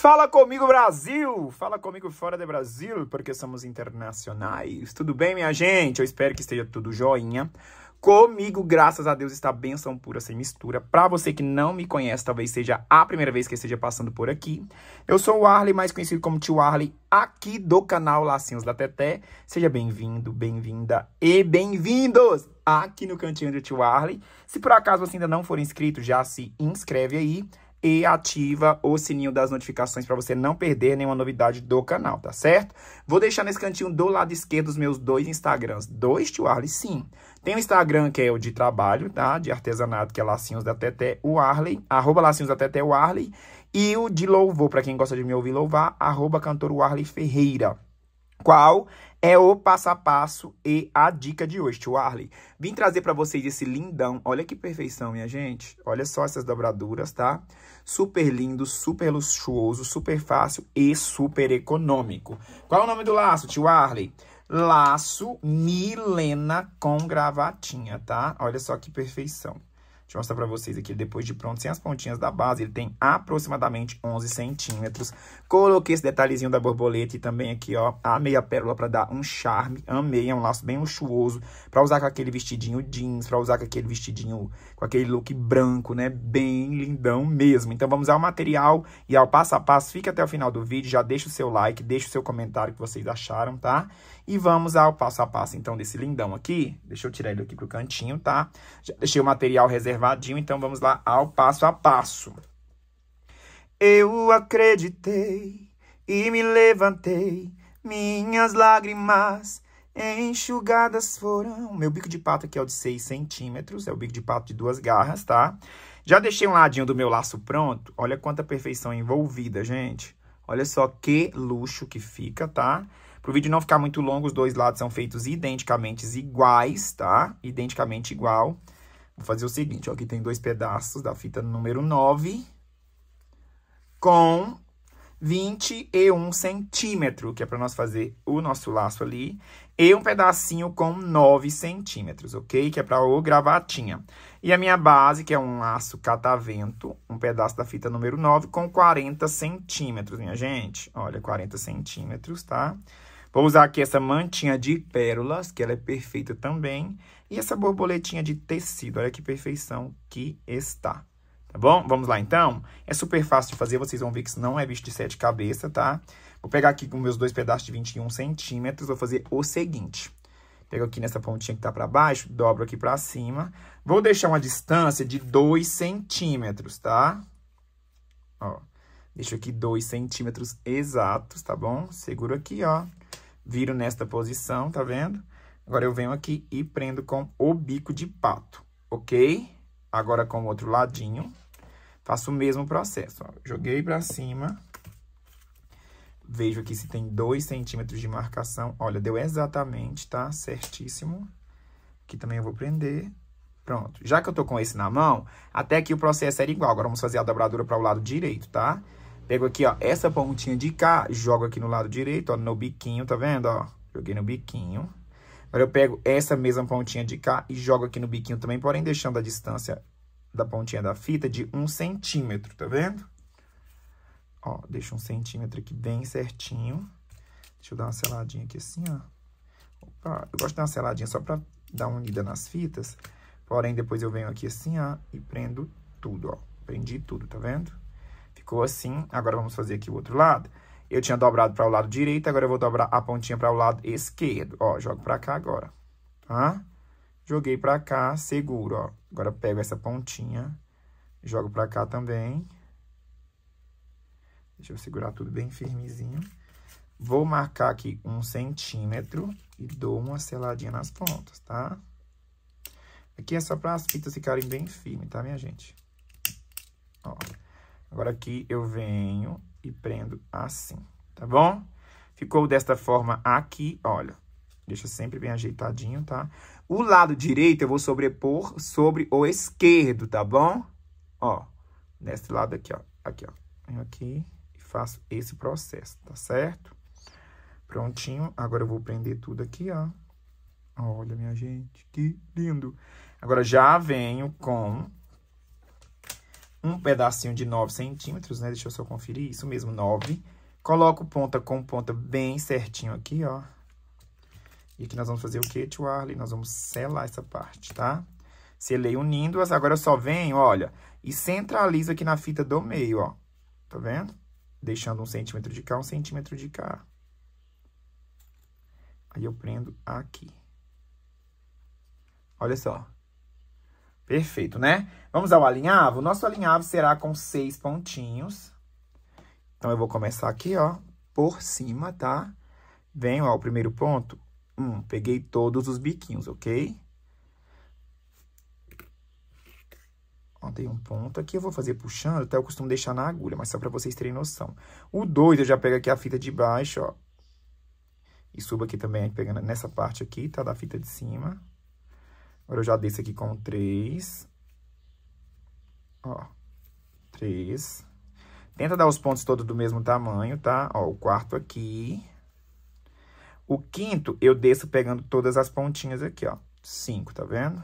Fala comigo, Brasil! Fala comigo fora de Brasil, porque somos internacionais. Tudo bem, minha gente? Eu espero que esteja tudo joinha. Comigo, graças a Deus, está benção pura sem mistura. Para você que não me conhece, talvez seja a primeira vez que esteja passando por aqui. Eu sou o Arley, mais conhecido como Tio Arley, aqui do canal Lacinhos da Teté. Seja bem-vindo, bem-vinda e bem-vindos aqui no cantinho do Tio Arley. Se por acaso você ainda não for inscrito, já se inscreve aí e ativa o sininho das notificações para você não perder nenhuma novidade do canal, tá certo? Vou deixar nesse cantinho do lado esquerdo os meus dois Instagrams, dois Tio Arley, sim. Tem o Instagram que é o de trabalho, tá? De artesanato, que é Lacinhos da Teté, o Arley, arroba Lacinhos da Teté, o Arley. E o de louvor, para quem gosta de me ouvir louvar, arroba cantor Arley Ferreira, qual é o passo a passo e a dica de hoje, tio Arley. Vim trazer para vocês esse lindão, olha que perfeição, minha gente. Olha só essas dobraduras, tá? Super lindo, super luxuoso, super fácil e super econômico. Qual é o nome do laço, tio Arley? Laço Milena com gravatinha, tá? Olha só que perfeição. Deixa eu mostrar para vocês aqui. Depois de pronto, sem as pontinhas da base, ele tem aproximadamente 11 centímetros. Coloquei esse detalhezinho da borboleta e também aqui, ó, a meia pérola para dar um charme. Amei, é um laço bem luxuoso para usar com aquele vestidinho jeans, para usar com aquele vestidinho, com aquele look branco, né? Bem lindão mesmo. Então, vamos ao material e ao passo a passo. Fica até o final do vídeo, já deixa o seu like, deixa o seu comentário que vocês acharam, tá? E vamos ao passo a passo, então, desse lindão aqui. Deixa eu tirar ele aqui pro cantinho, tá? Já deixei o material reservadinho, então vamos lá ao passo a passo. Eu acreditei e me levantei, minhas lágrimas enxugadas foram. Meu bico de pato aqui é o de 6 centímetros, é o bico de pato de duas garras, tá? Já deixei um ladinho do meu laço pronto. Olha quanta perfeição envolvida, gente. Olha só que luxo que fica, tá? Tá? Para o vídeo não ficar muito longo, os dois lados são feitos identicamente iguais, tá? Identicamente igual. Vou fazer o seguinte, ó, aqui tem dois pedaços da fita número 9 com 21 centímetros, que é para nós fazer o nosso laço ali, e um pedacinho com 9 centímetros, ok? Que é para o gravatinha. E a minha base, que é um laço catavento, um pedaço da fita número 9 com 40 centímetros, minha gente. Olha, 40 centímetros, tá? Tá? Vou usar aqui essa mantinha de pérolas, que ela é perfeita também. E essa borboletinha de tecido, olha que perfeição que está. Tá bom? Vamos lá, então? É super fácil de fazer, vocês vão ver que isso não é bicho de sete cabeças, tá? Vou pegar aqui com meus dois pedaços de 21 centímetros, vou fazer o seguinte. Pego aqui nessa pontinha que tá pra baixo, dobro aqui pra cima. Vou deixar uma distância de 2 centímetros, tá? Ó, deixo aqui 2 centímetros exatos, tá bom? Seguro aqui, ó viro nesta posição, tá vendo? Agora, eu venho aqui e prendo com o bico de pato, ok? Agora, com o outro ladinho, faço o mesmo processo, ó. Joguei pra cima, vejo aqui se tem dois centímetros de marcação. Olha, deu exatamente, tá? Certíssimo. Aqui também eu vou prender. Pronto. Já que eu tô com esse na mão, até aqui o processo era igual. Agora, vamos fazer a dobradura para o lado direito, Tá? Pego aqui, ó, essa pontinha de cá, jogo aqui no lado direito, ó, no biquinho, tá vendo, ó? Joguei no biquinho. Agora eu pego essa mesma pontinha de cá e jogo aqui no biquinho também, porém deixando a distância da pontinha da fita de um centímetro, tá vendo? Ó, deixa um centímetro aqui bem certinho. Deixa eu dar uma seladinha aqui assim, ó. Opa, eu gosto de dar uma seladinha só pra dar uma unida nas fitas. Porém, depois eu venho aqui assim, ó, e prendo tudo, ó. Prendi tudo, tá vendo? Ficou assim, agora vamos fazer aqui o outro lado. Eu tinha dobrado para o lado direito, agora eu vou dobrar a pontinha para o lado esquerdo. Ó, jogo para cá agora, tá? Joguei para cá, seguro, ó. Agora pego essa pontinha, jogo para cá também. Deixa eu segurar tudo bem firmezinho. Vou marcar aqui um centímetro e dou uma seladinha nas pontas, tá? Aqui é só para as fitas ficarem bem firmes, tá, minha gente? Ó. Agora aqui eu venho e prendo assim, tá bom? Ficou desta forma aqui, olha. Deixa sempre bem ajeitadinho, tá? O lado direito eu vou sobrepor sobre o esquerdo, tá bom? Ó, neste lado aqui, ó. Aqui, ó. Venho aqui e faço esse processo, tá certo? Prontinho. Agora eu vou prender tudo aqui, ó. Olha, minha gente, que lindo. Agora já venho com um pedacinho de 9 centímetros, né? Deixa eu só conferir, isso mesmo, 9. Coloco ponta com ponta bem certinho aqui, ó. E aqui nós vamos fazer o quê, tio Arley? Nós vamos selar essa parte, tá? Selei unindo-as, agora eu só venho, olha, e centralizo aqui na fita do meio, ó. Tá vendo? Deixando um centímetro de cá, um centímetro de cá. Aí eu prendo aqui. Olha só. Perfeito, né? Vamos ao alinhavo? O nosso alinhavo será com seis pontinhos. Então, eu vou começar aqui, ó, por cima, tá? Venho ao primeiro ponto. Um, peguei todos os biquinhos, ok? Ó, dei um ponto aqui, eu vou fazer puxando, até eu costumo deixar na agulha, mas só pra vocês terem noção. O dois, eu já pego aqui a fita de baixo, ó. E subo aqui também, pegando nessa parte aqui, tá? Da fita de cima. Agora, eu já desço aqui com três. Ó, três. Tenta dar os pontos todos do mesmo tamanho, tá? Ó, o quarto aqui. O quinto, eu desço pegando todas as pontinhas aqui, ó. Cinco, tá vendo?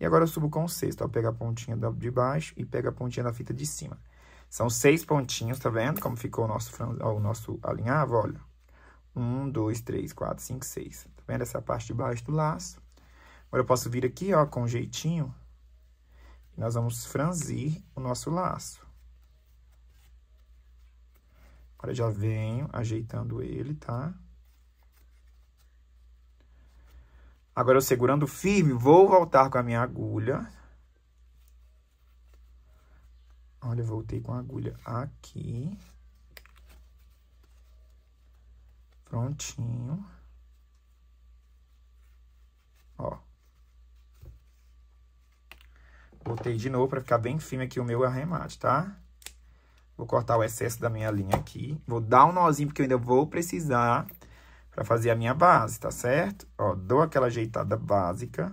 E agora, eu subo com o sexto, ó. Pega a pontinha de baixo e pega a pontinha da fita de cima. São seis pontinhos, tá vendo? Como ficou o nosso, ó, o nosso alinhavo, olha. Um, dois, três, quatro, cinco, seis. Tá vendo essa parte de baixo do laço? Agora, eu posso vir aqui, ó, com um jeitinho, e nós vamos franzir o nosso laço. Agora, já venho ajeitando ele, tá? Agora, eu segurando firme, vou voltar com a minha agulha. Olha, eu voltei com a agulha aqui. Prontinho. Voltei de novo para ficar bem firme aqui o meu arremate, tá? Vou cortar o excesso da minha linha aqui. Vou dar um nozinho, porque eu ainda vou precisar para fazer a minha base, tá certo? Ó, dou aquela ajeitada básica.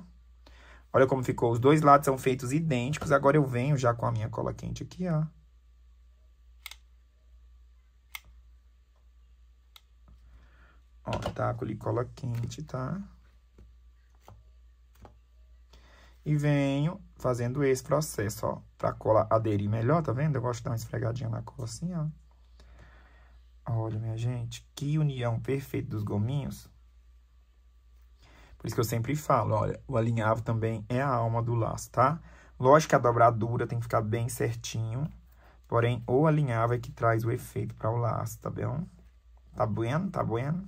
Olha como ficou. Os dois lados são feitos idênticos. Agora eu venho já com a minha cola quente aqui, ó. Ó, tá? de cola quente, tá? E venho fazendo esse processo, ó, pra cola aderir melhor, tá vendo? Eu gosto de dar uma esfregadinha na cola assim, ó. Olha, minha gente, que união perfeita dos gominhos. Por isso que eu sempre falo, olha, o alinhavo também é a alma do laço, tá? Lógico que a dobradura tem que ficar bem certinho, porém, o alinhavo é que traz o efeito para o laço, tá bom? Tá bueno, tá bueno?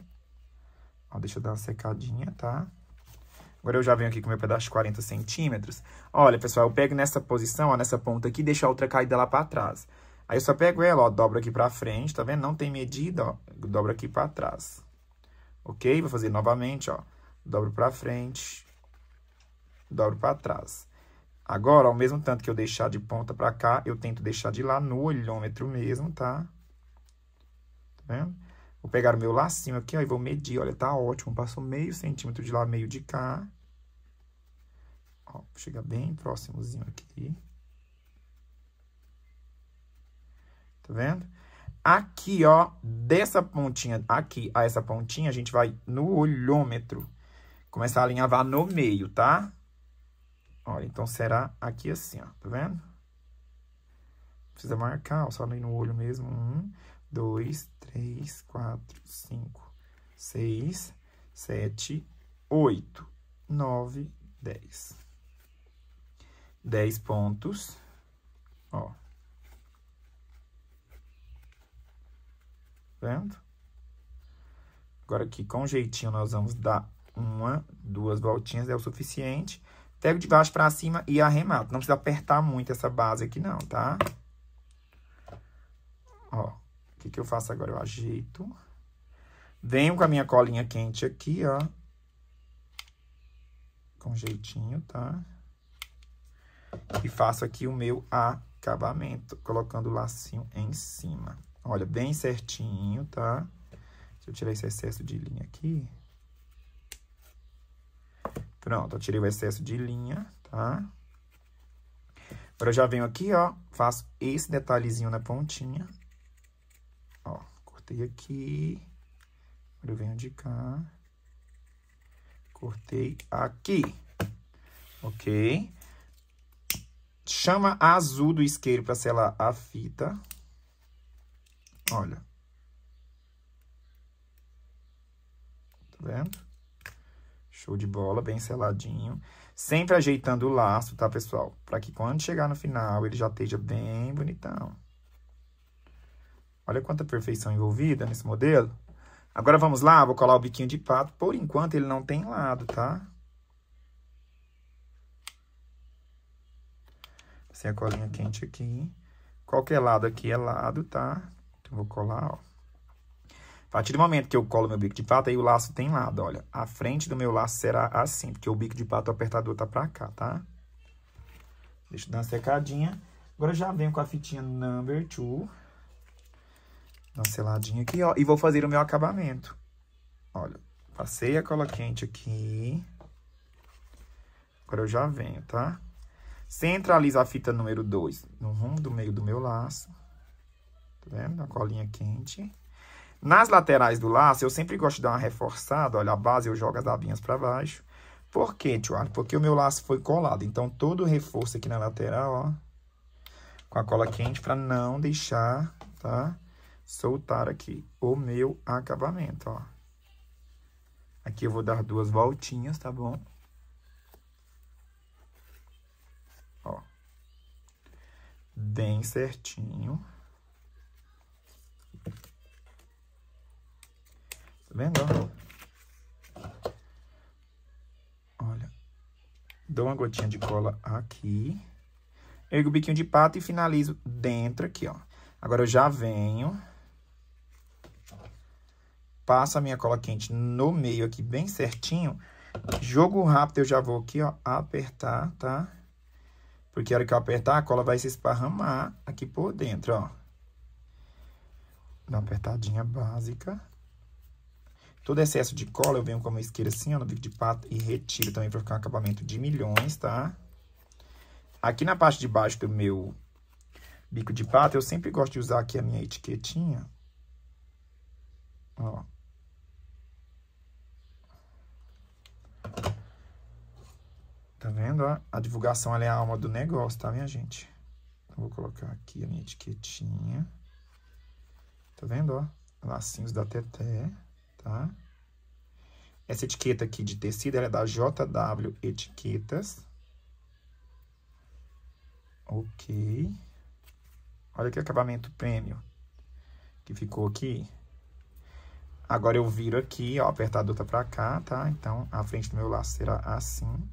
Ó, deixa eu dar uma secadinha, tá? Agora eu já venho aqui com meu pedaço de 40 centímetros. Olha, pessoal, eu pego nessa posição, ó, nessa ponta aqui, deixo a outra caída lá pra trás. Aí eu só pego ela, ó, dobro aqui pra frente, tá vendo? Não tem medida, ó, dobro aqui pra trás. Ok? Vou fazer novamente, ó. Dobro pra frente, dobro pra trás. Agora, ao mesmo tanto que eu deixar de ponta pra cá, eu tento deixar de lá no olhômetro mesmo, tá? Tá vendo? Vou pegar o meu lacinho aqui, ó, e vou medir. Olha, tá ótimo. Passou meio centímetro de lá, meio de cá. Ó, chega bem próximozinho aqui. Tá vendo? Aqui, ó, dessa pontinha aqui a essa pontinha, a gente vai no olhômetro. Começar a alinhavar no meio, tá? Olha, então será aqui assim, ó, tá vendo? Precisa marcar, ó, só ali no olho mesmo. Um, dois, três, quatro, cinco, seis, sete, oito, nove, dez. 10 pontos, ó. Vendo? Agora aqui, com jeitinho, nós vamos dar uma, duas voltinhas, é o suficiente. Pego de baixo pra cima e arremato. Não precisa apertar muito essa base aqui não, tá? Ó, o que que eu faço agora? Eu ajeito. Venho com a minha colinha quente aqui, ó. Com jeitinho, tá? E faço aqui o meu acabamento, colocando o lacinho em cima. Olha, bem certinho, tá? Deixa eu tirar esse excesso de linha aqui. Pronto, eu tirei o excesso de linha, tá? Agora, eu já venho aqui, ó, faço esse detalhezinho na pontinha. Ó, cortei aqui. Agora, eu venho de cá. Cortei aqui, ok? Chama a azul do isqueiro para selar a fita. Olha. Tá vendo? Show de bola, bem seladinho. Sempre ajeitando o laço, tá, pessoal? Para que quando chegar no final, ele já esteja bem bonitão. Olha quanta perfeição envolvida nesse modelo. Agora vamos lá, vou colar o biquinho de pato. Por enquanto, ele não tem lado, tá? a colinha quente aqui. Qualquer lado aqui é lado, tá? Então, vou colar, ó. A partir do momento que eu colo meu bico de pato, aí o laço tem lado, olha. A frente do meu laço será assim, porque o bico de pato apertador tá pra cá, tá? Deixa eu dar uma secadinha. Agora já venho com a fitinha number two. Dá uma seladinha aqui, ó. E vou fazer o meu acabamento. Olha, passei a cola quente aqui. Agora eu já venho, tá? Centraliza a fita número 2 no rumo do meio do meu laço. Tá vendo? Na colinha quente. Nas laterais do laço, eu sempre gosto de dar uma reforçada. Olha, a base eu jogo as abinhas para baixo. Por quê, Tchuan? Porque o meu laço foi colado. Então, todo o reforço aqui na lateral, ó. Com a cola quente para não deixar, tá? Soltar aqui o meu acabamento, ó. Aqui eu vou dar duas voltinhas, tá bom? ó. Bem certinho. Tá vendo, ó? Olha. Dou uma gotinha de cola aqui. Ergo o biquinho de pato e finalizo dentro aqui, ó. Agora eu já venho. Passo a minha cola quente no meio aqui, bem certinho. Jogo rápido, eu já vou aqui, ó, apertar, tá? Porque a hora que eu apertar, a cola vai se esparramar aqui por dentro, ó. Dá uma apertadinha básica. Todo excesso de cola eu venho com a isqueira assim, ó, no bico de pato e retiro também pra ficar um acabamento de milhões, tá? Aqui na parte de baixo do meu bico de pato, eu sempre gosto de usar aqui a minha etiquetinha. Ó, Tá vendo? Ó? A divulgação é a alma do negócio, tá, minha gente? Então, vou colocar aqui a minha etiquetinha. Tá vendo, ó? Lacinhos da Teté, tá? Essa etiqueta aqui de tecido, é da JW Etiquetas. Ok. Olha que acabamento prêmio que ficou aqui. Agora eu viro aqui, ó, apertador tá pra cá, tá? Então, a frente do meu laço será assim.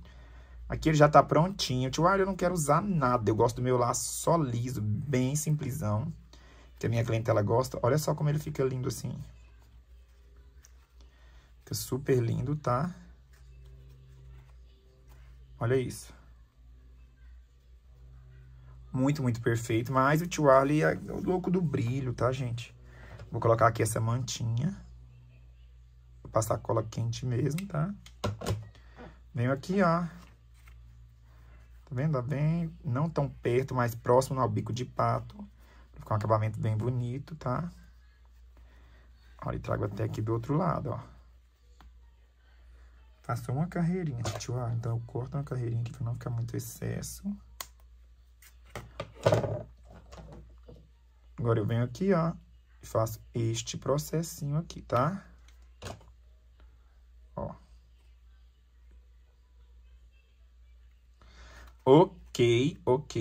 Aqui ele já tá prontinho. Tiwari, eu não quero usar nada. Eu gosto do meu laço só liso, bem simplesão. Que a minha clientela gosta. Olha só como ele fica lindo assim. Fica super lindo, tá? Olha isso. Muito, muito perfeito. Mas o tio Arley é o louco do brilho, tá, gente? Vou colocar aqui essa mantinha. Vou passar cola quente mesmo, tá? Venho aqui, ó Tá vendo? Tá bem, não tão perto, mas próximo ao bico de pato. Pra ficar um acabamento bem bonito, tá? Olha, e trago até aqui do outro lado, ó. Faço tá uma carreirinha, tio. então eu corto uma carreirinha aqui pra não ficar muito excesso. Agora eu venho aqui, ó, e faço este processinho aqui, tá? Ok, ok.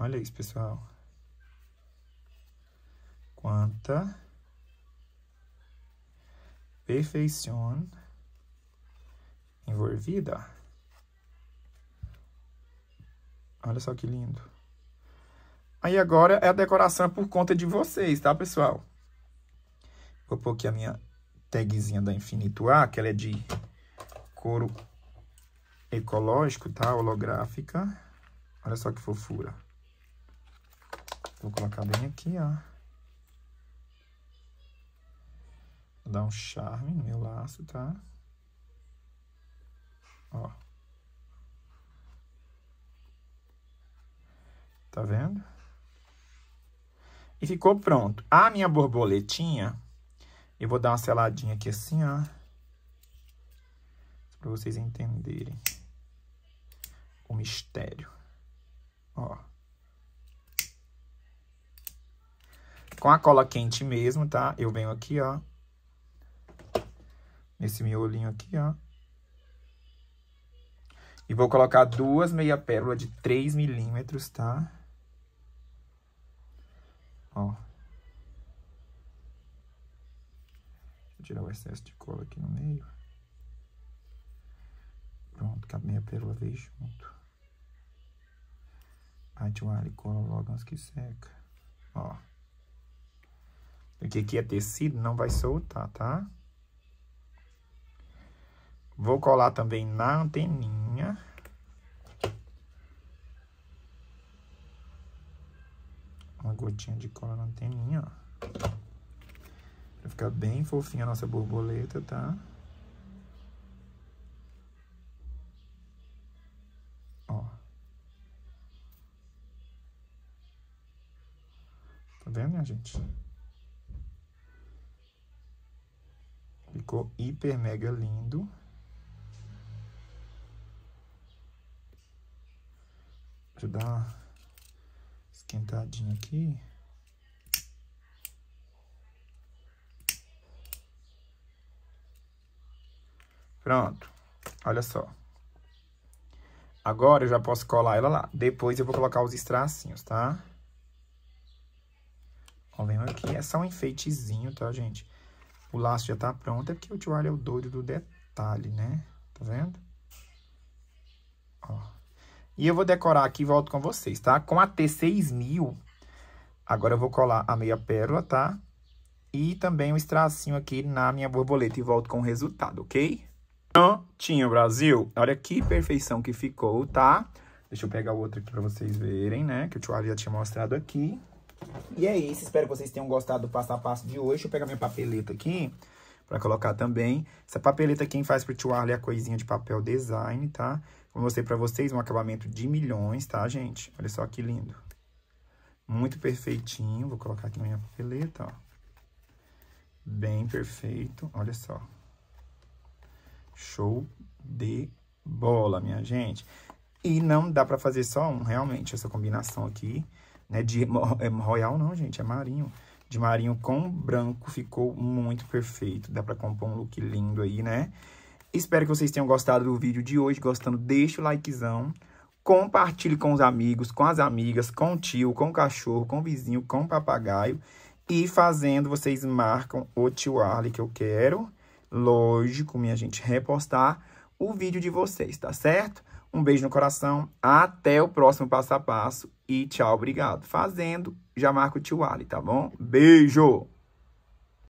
Olha isso, pessoal. Quanta perfeição envolvida. Olha só que lindo. Aí agora é a decoração por conta de vocês, tá, pessoal? Vou pôr aqui a minha tagzinha da Infinito A, que ela é de couro ecológico, tá? Holográfica. Olha só que fofura. Vou colocar bem aqui, ó. Vou dar um charme no meu laço, tá? Ó. Tá vendo? E ficou pronto. A minha borboletinha, eu vou dar uma seladinha aqui assim, ó para vocês entenderem o mistério. Ó. Com a cola quente mesmo, tá? Eu venho aqui, ó. Nesse miolinho aqui, ó. E vou colocar duas meia pérola de 3 milímetros, tá? Ó. Vou tirar o excesso de cola aqui no meio. Pronto, minha pérola vez junto. Bate o ar e cola logo antes que seca. Ó. Porque aqui é tecido, não vai soltar, tá? Vou colar também na anteninha. Uma gotinha de cola na anteninha, ó. Pra ficar bem fofinha a nossa borboleta, tá? Tá? gente? Ficou hiper mega lindo. Deixa eu dar uma esquentadinha aqui. Pronto, olha só. Agora eu já posso colar ela lá. Depois eu vou colocar os estracinhos, tá? Ó, venho aqui, é só um enfeitezinho, tá, gente? O laço já tá pronto, é porque o toalha é o doido do detalhe, né? Tá vendo? Ó. E eu vou decorar aqui e volto com vocês, tá? Com a T6000, agora eu vou colar a meia pérola, tá? E também um estracinho aqui na minha borboleta e volto com o resultado, ok? Prontinho, Brasil. Olha que perfeição que ficou, tá? Deixa eu pegar o outro aqui pra vocês verem, né? Que o Tchuali já tinha mostrado aqui. E é isso, espero que vocês tenham gostado do passo a passo de hoje. Deixa eu pegar minha papeleta aqui para colocar também. Essa papeleta quem faz pro Warley é a coisinha de papel design, tá? Como eu mostrei pra vocês, um acabamento de milhões, tá, gente? Olha só que lindo. Muito perfeitinho. Vou colocar aqui na minha papeleta, ó. Bem perfeito. Olha só. Show de bola, minha gente. E não dá pra fazer só um, realmente, essa combinação aqui né? De é, royal não, gente, é marinho. De marinho com branco ficou muito perfeito. Dá pra compor um look lindo aí, né? Espero que vocês tenham gostado do vídeo de hoje. Gostando, deixa o likezão. Compartilhe com os amigos, com as amigas, com o tio, com o cachorro, com o vizinho, com o papagaio. E fazendo, vocês marcam o tio Arley que eu quero. Lógico, minha gente, repostar o vídeo de vocês, tá certo? Um beijo no coração, até o próximo passo a passo e tchau, obrigado. Fazendo, já marco o tio Ali, tá bom? Beijo!